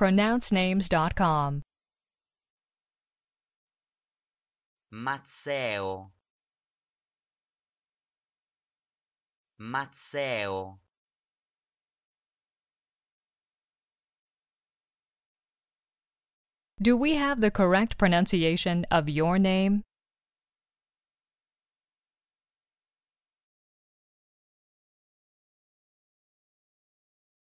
pronouncenames.com. Matteo. Matteo. Do we have the correct pronunciation of your name?